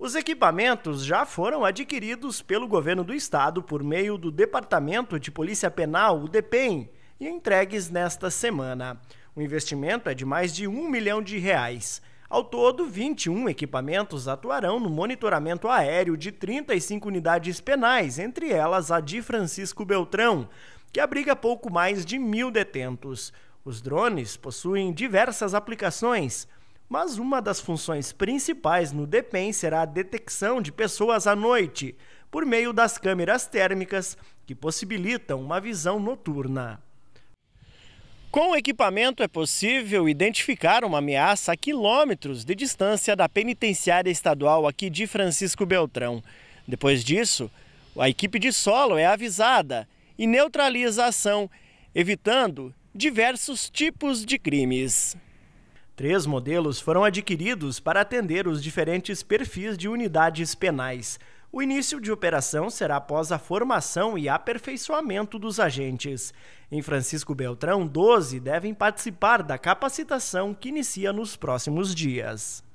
Os equipamentos já foram adquiridos pelo governo do estado por meio do Departamento de Polícia Penal, o DEPEN, e entregues nesta semana. O investimento é de mais de um milhão de reais. Ao todo, 21 equipamentos atuarão no monitoramento aéreo de 35 unidades penais, entre elas a de Francisco Beltrão, que abriga pouco mais de mil detentos. Os drones possuem diversas aplicações mas uma das funções principais no DEPEN será a detecção de pessoas à noite, por meio das câmeras térmicas, que possibilitam uma visão noturna. Com o equipamento é possível identificar uma ameaça a quilômetros de distância da penitenciária estadual aqui de Francisco Beltrão. Depois disso, a equipe de solo é avisada e neutraliza a ação, evitando diversos tipos de crimes. Três modelos foram adquiridos para atender os diferentes perfis de unidades penais. O início de operação será após a formação e aperfeiçoamento dos agentes. Em Francisco Beltrão, 12 devem participar da capacitação que inicia nos próximos dias.